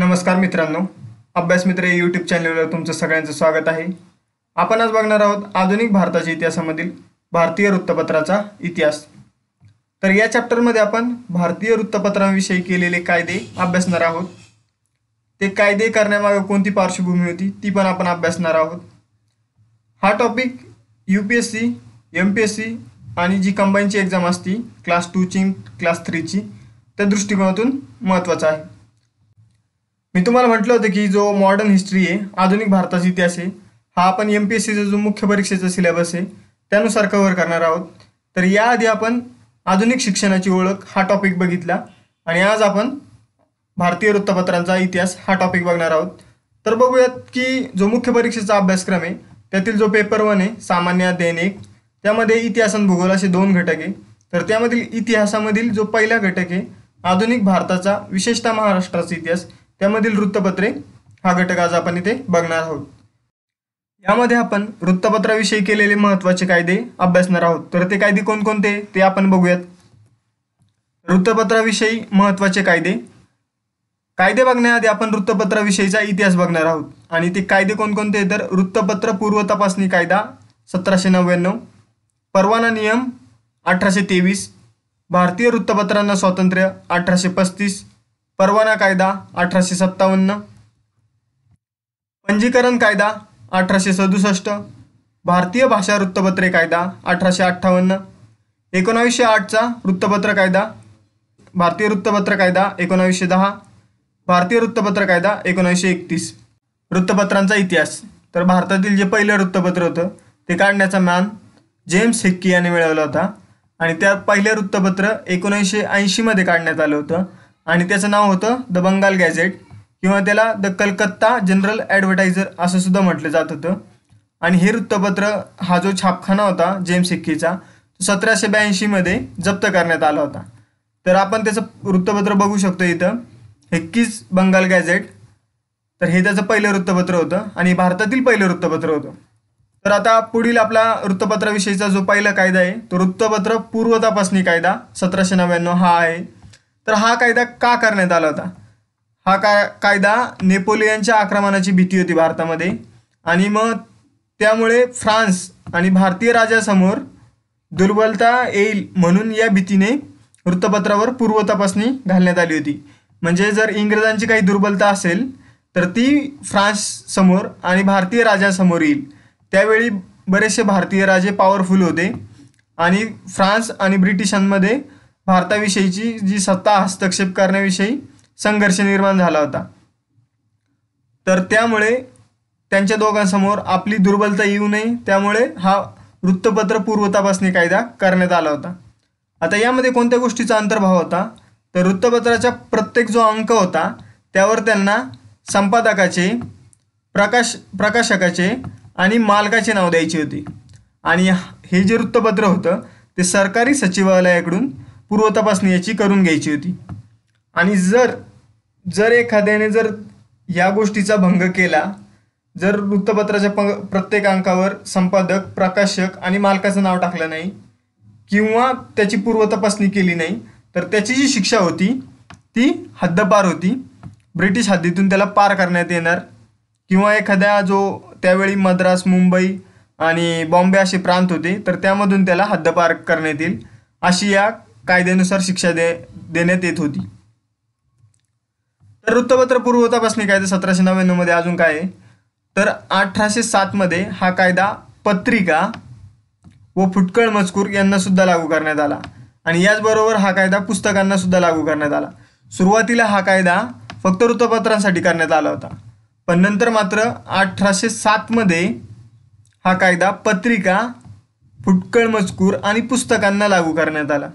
नमस्कार मित्रांनो अभ्यास मित्र या यूट्यूब चॅनलवर तुमचं सगळ्यांचं स्वागत आहे आपण आज बघणार आहोत आधुनिक भारताच्या इतिहासामधील भारतीय वृत्तपत्राचा इतिहास तर या चॅप्टरमध्ये आपण भारतीय वृत्तपत्रांविषयी केलेले कायदे अभ्यासणार आहोत ते कायदे करण्यामागे कोणती पार्श्वभूमी होती ती पण आपण अभ्यासणार आहोत हा topic U P S C M P S C आणि जी कंबाईनची एक्झाम असती क्लास टूची क्लास थ्रीची त्या दृष्टिकोनातून महत्त्वाचा आहे मी तुम्हाला म्हटलं होतं की जो मॉडर्न हिस्ट्री आहे आधुनिक भारताचा इतिहास आहे हा आपण एम पी एस सीचा जो मुख्य परीक्षेचा सिलेबस आहे त्यानुसार कव्हर करणार आहोत तर याआधी आपण आधुनिक शिक्षणाची ओळख हा टॉपिक बघितला आणि आज आपण भारतीय वृत्तपत्रांचा इतिहास हा टॉपिक बघणार आहोत तर बघूयात की जो मुख्य परीक्षेचा अभ्यासक्रम आहे त्यातील जो पेपर वन आहे सामान्य दैनिक त्यामध्ये इतिहास आणि भूगोल असे दोन घटक आहे तर त्यामधील इतिहासामधील जो पहिला घटक आहे आधुनिक भारताचा विशेषतः महाराष्ट्राचा इतिहास त्यामधील वृत्तपत्रे हा घटक आज आपण इथे बघणार आहोत यामध्ये आपण वृत्तपत्राविषयी केलेले महत्त्वाचे कायदे अभ्यासणार आहोत तर ते कायदे कोणकोणते ते आपण बघूयात वृत्तपत्राविषयी महत्त्वाचे कायदे कायदे बघण्याआधी आपण वृत्तपत्राविषयीचा इतिहास बघणार आहोत आणि ते कायदे कोणकोणते तर वृत्तपत्र पूर्व तपासणी कायदा सतराशे नव्याण्णव परवाना नियम अठराशे तेवीस भारतीय वृत्तपत्रांना स्वातंत्र्य अठराशे पस्तीस परवाना कायदा अठराशे सत्तावन्न पंजीकरण कायदा अठराशे सदुसष्ट भारतीय भाषा वृत्तपत्रे कायदा अठराशे अठ्ठावन्न एकोणावीसशे आठचा वृत्तपत्र कायदा भारतीय वृत्तपत्र कायदा एकोणावीसशे दहा भारतीय वृत्तपत्र कायदा एकोणावीसशे एकतीस वृत्तपत्रांचा इतिहास तर भारतातील जे पहिलं वृत्तपत्र होतं ते काढण्याचा मान जेम्स हिक्की यांनी मिळवला होता आणि त्या पहिलं वृत्तपत्र एकोणीसशे ऐंशीमध्ये काढण्यात आलं होतं आणि त्याचं नाव होतं द बंगाल गॅझेट किंवा त्याला द कलकत्ता जनरल ॲडव्हर्टायझर असं सुद्धा म्हटलं जात होतं आणि हे वृत्तपत्र हा जो छापखाना होता जेम सिक्कीचा तो सतराशे ब्याऐंशीमध्ये जप्त करण्यात आला होता तर आपण त्याचं वृत्तपत्र बघू शकतो इथं हेक्कीच बंगाल गॅझेट तर हे त्याचं पहिलं वृत्तपत्र होतं आणि भारतातील पहिलं वृत्तपत्र होतं तर आता पुढील आपला वृत्तपत्राविषयीचा जो पहिला कायदा आहे तो वृत्तपत्र पूर्व तपासणी कायदा सतराशे नव्याण्णव हा आहे तर हा कायदा का करण्यात आला होता हा काय कायदा नेपोलियनच्या आक्रमणाची भीती होती भारतामध्ये आणि मग त्यामुळे फ्रान्स आणि भारतीय राजासमोर दुर्बलता येईल म्हणून या भीतीने वृत्तपत्रावर पूर्व तपासणी घालण्यात आली होती म्हणजे जर इंग्रजांची काही दुर्बलता असेल तर ती फ्रान्ससमोर आणि भारतीय राजासमोर येईल त्यावेळी बरेचसे भारतीय राजे पॉवरफुल होते आणि फ्रान्स आणि ब्रिटिशांमध्ये भारताविषयीची जी सत्ता हस्तक्षेप करण्याविषयी संघर्ष निर्माण झाला होता तर त्यामुळे त्यांच्या दोघांसमोर आपली दुर्बलता येऊ नये त्यामुळे हा वृत्तपत्र तपासणी कायदा करण्यात आला होता आता यामध्ये कोणत्या गोष्टीचा अंतर्भाव होता तर वृत्तपत्राचा प्रत्येक जो अंक होता त्यावर त्यांना संपादकाचे प्रकाश प्रकाशकाचे आणि मालकाचे नाव द्यायची होती आणि हे जे वृत्तपत्र होतं ते सरकारी सचिवालयाकडून पूर्व तपासणी याची करून घ्यायची होती आणि जर जर एखाद्याने जर या गोष्टीचा भंग केला जर वृत्तपत्राच्या प प्रत्येक अंकावर संपादक प्रकाशक आणि मालकाचं नाव टाकलं नाही किंवा त्याची पूर्वतपासणी केली नाही तर त्याची जी शिक्षा होती ती हद्दपार होती ब्रिटिश हद्दीतून त्याला पार करण्यात येणार किंवा एखाद्या जो त्यावेळी मद्रास मुंबई आणि बॉम्बे असे प्रांत होते तर त्यामधून त्याला हद्दपार करण्यात येईल अशी या कायद्यानुसार शिक्षा दे देण्यात येत होती तर वृत्तपत्र पूर्व तपासणी कायदा सतराशे मध्ये अजून काय आहे तर अठराशे मध्ये हा कायदा पत्रिका व फुटकळ मजकूर यांना सुद्धा लागू करण्यात आला आणि याचबरोबर हा कायदा पुस्तकांना सुद्धा लागू करण्यात आला सुरुवातीला हा कायदा फक्त वृत्तपत्रांसाठी करण्यात आला होता पण नंतर मात्र अठराशे मध्ये हा कायदा पत्रिका फुटकळ मजकूर आणि पुस्तकांना लागू करण्यात आला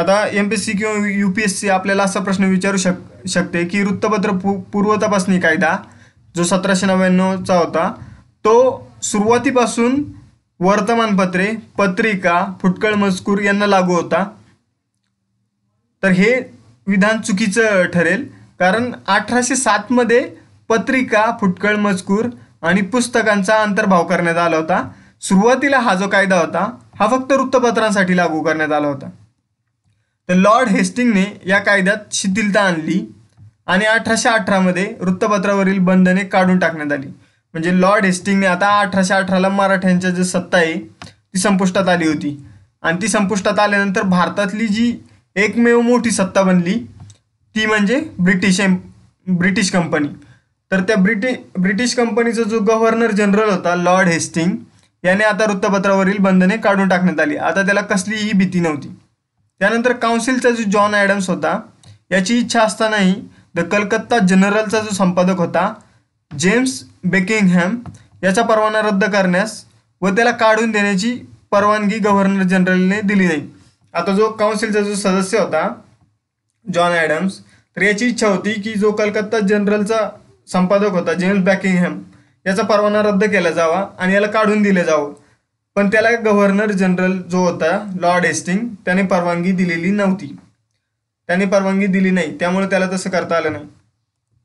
आता एम पी सी किंवा यू पी एस सी आपल्याला असा प्रश्न विचारू शक शकते की वृत्तपत्र पू तपासणी कायदा जो सतराशे नव्याण्णवचा होता तो सुरुवातीपासून वर्तमानपत्रे पत्रिका फुटकळ मजकूर यांना लागू होता तर हे विधान चुकीचं ठरेल कारण अठराशे सातमध्ये पत्रिका फुटकळ मजकूर आणि पुस्तकांचा अंतर्भाव करण्यात आला होता सुरुवातीला हा जो कायदा होता हा फक्त वृत्तपत्रांसाठी लागू करण्यात आला होता तर लॉर्ड हेस्टिंगने या कायद्यात शिथिलता आणली आणि अठराशे अठरामध्ये वृत्तपत्रावरील बंधने काढून टाकण्यात आली म्हणजे लॉर्ड हेस्टिंगने आता अठराशे अठराला मराठ्यांच्या जी सत्ता आहे ती संपुष्टात आली होती आणि ती संपुष्टात आल्यानंतर भारतातली जी एकमेव मोठी सत्ता बनली ती म्हणजे ब्रिटिश एम ब्रिटिश कंपनी तर त्या ब्रिटि ब्रिटिश कंपनीचा जो गव्हर्नर जनरल होता लॉर्ड हेस्टिंग याने आता वृत्तपत्रावरील बंधने काढून टाकण्यात आली आता त्याला कसलीही भीती नव्हती त्यानंतर काउन्सिलचा जो जॉन ॲडम्स होता याची इच्छा असतानाही द कलकत्ता जनरलचा जो संपादक होता जेम्स बेकिंगहॅम याचा परवाना रद्द करण्यास व त्याला काढून देण्याची परवानगी गव्हर्नर जनरलने दिली नाही आता जो काउन्सिलचा जो सदस्य होता जॉन ॲडम्स तर याची इच्छा होती की जो कलकत्ता जनरलचा संपादक होता जेम्स बॅकिंगहॅम याचा परवाना रद्द केला जावा आणि याला काढून दिले जावं पण त्याला गव्हर्नर जनरल जो होता लॉर्ड एस्टिंग त्याने परवानगी दिलेली नव्हती त्याने परवानगी दिली नाही त्यामुळे त्याला तसं करता आलं नाही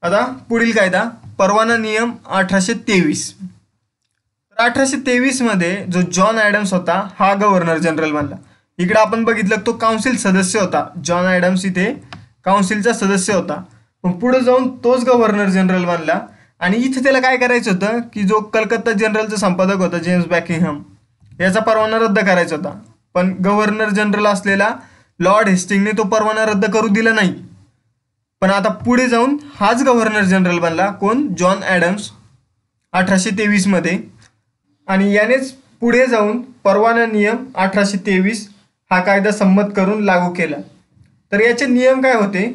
आता पुढील कायदा परवाना नियम अठराशे तेवीस तर अठराशे तेवीसमध्ये जो जॉन ॲडम्स होता हा गव्हर्नर जनरल बनला इकडे आपण बघितलं तो काउन्सिल सदस्य होता जॉन ॲडम्स इथे काउन्सिलचा सदस्य होता पण पुढे जाऊन तोच गव्हर्नर जनरल बनला आणि इथं त्याला काय करायचं होतं की जो कलकत्ता जनरलचा संपादक होता जेम्स बॅकिंगहम याचा परवाना रद्द करायचा होता पण गव्हर्नर जनरल असलेला लॉर्ड हेस्टिंगने तो परवाना रद्द करू दिला नाही पण आता पुढे जाऊन हाच गव्हर्नर जनरल बनला कोण जॉन ॲडम्स अठराशे तेवीसमध्ये आणि यानेच पुढे जाऊन परवाना नियम अठराशे तेवीस हा कायदा संमत करून लागू केला तर याचे नियम काय होते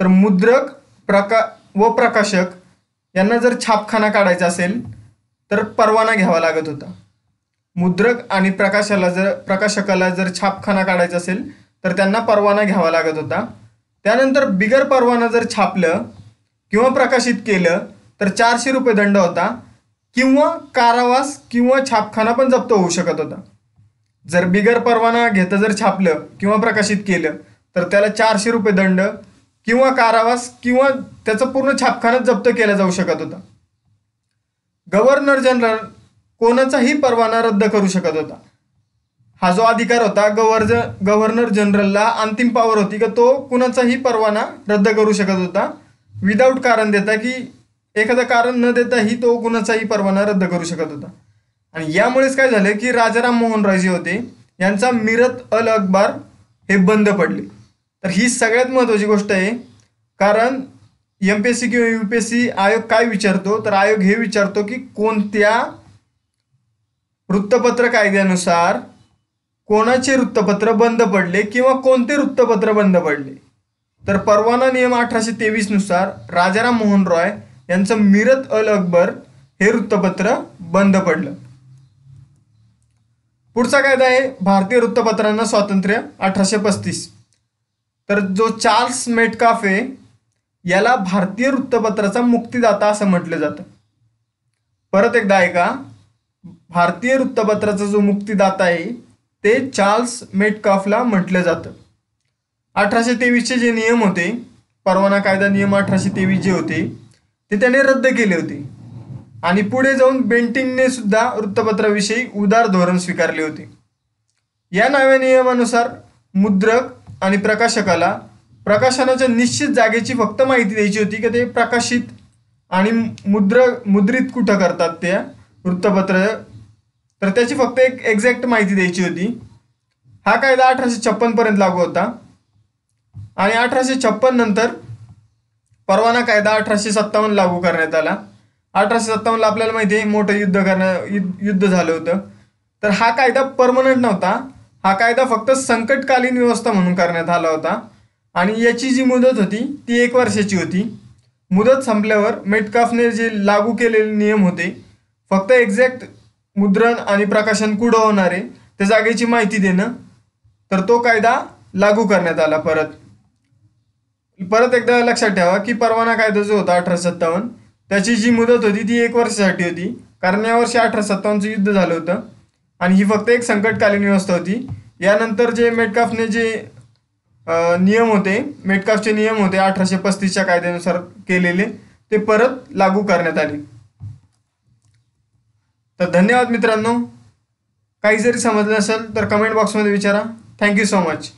तर मुद्रक प्रका व प्रकाशक यांना जर छापखाना काढायचा असेल तर परवाना घ्यावा लागत होता मुद्रक आणि प्रकाशाला जर प्रकाशकाला जर छापखाना काढायचा असेल तर त्यांना परवाना घ्यावा लागत होता त्यानंतर बिगर परवाना जर छापलं किंवा प्रकाशित केलं तर चारशे रुपये दंड होता किंवा कारावास किंवा छापखाना पण जप्त होऊ शकत होता जर बिगर परवाना घेता जर छापलं किंवा प्रकाशित केलं तर त्याला चारशे रुपये दंड किंवा कारावास किंवा त्याचं पूर्ण छापखानाच जप्त केला जाऊ शकत होता गव्हर्नर जनरल कोणाचाही परवाना रद्द करू शकत होता हा जो अधिकार होता गव्हर्ज गव्हर्नर जनरलला अंतिम पॉवर होती का तो कुणाचाही परवाना रद्द करू शकत होता विदाऊट कारण देता की एखादं कारण न देताही तो कुणाचाही परवाना रद्द करू शकत होता आणि यामुळेच काय झालं की राजाराम मोहन जे होते यांचा मिरत अल अकबार हे बंद पडले तर ही सगळ्यात महत्त्वाची गोष्ट आहे कारण एम पी एस सी किंवा यू पी एस सी आयोग काय विचारतो तर आयोग हे विचारतो की कोणत्या वृत्तपत्र कायद्यानुसार कोणाचे वृत्तपत्र बंद पडले किंवा कोणते वृत्तपत्र बंद पडले तर परवाना नियम अठराशे नुसार राजाराम मोहन रॉय यांचं मिरत अल अकबर हे वृत्तपत्र बंद पडलं पुढचा कायदा आहे भारतीय वृत्तपत्रांना स्वातंत्र्य अठराशे पस्तीस तर जो चार्ल्स मेटकाफे याला भारतीय वृत्तपत्राचा मुक्तीदाता असं म्हटलं जातं परत एकदा ऐका भारतीय वृत्तपत्राचा जो मुक्तीदाता आहे ते चार्ल्स मेटकाफला म्हटलं जातं अठराशे तेवीसचे जे नियम होते परवाना कायदा नियम अठराशे तेवीस जे होते ते त्याने रद्द केले होते आणि पुढे जाऊन बेंटिंगने सुद्धा वृत्तपत्राविषयी उदार धोरण स्वीकारले होते या नव्या नियमानुसार मुद्रक आणि प्रकाशकाला प्रकाशनाच्या निश्चित जागेची फक्त माहिती द्यायची होती की ते प्रकाशित आणि मुद्र मुद्रित कुठं करतात त्या वृत्तपत्र तर त्याची फक्त एक एक्झॅक्ट माहिती द्यायची होती हा कायदा अठराशे छप्पनपर्यंत लागू होता आणि अठराशे छप्पन नंतर परवाना कायदा अठराशे सत्तावन्न लागू करण्यात आला अठराशे सत्तावन्नला आपल्याला माहिती आहे मोठं युद्ध करणं युद्ध युद्ध झालं होतं तर हा कायदा परमनंट नव्हता हा कायदा फक्त संकटकालीन व्यवस्था म्हणून करण्यात आला होता आणि याची जी मुदत होती ती एक वर्षाची होती मुदत संपल्यावर मेटकाफने जे लागू केलेले नियम होते फक्त एक्झॅक्ट मुद्रण आणि प्रकाशन कुठं होणार आहे त्या जागेची माहिती देणं तर तो कायदा लागू करण्यात आला परत परत एकदा लक्षात ठेवा की परवाना कायदा जो होता अठराशे सत्तावन्न त्याची जी मुदत होती ती एक वर्षासाठी होती कारण या वर्षी अठरा सत्तावन्नचं युद्ध झालं होतं आणि ही फक्त एक संकटकालीन व्यवस्था होती यानंतर जे मेटकाफने जे नियम होते मेटकाफचे नियम होते अठराशे पस्तीसच्या कायद्यानुसार केलेले ते परत लागू करण्यात आले तर धन्यवाद मित्रांनो काही जरी समजलं असेल तर कमेंट बॉक्समध्ये विचारा थँक्यू सो मच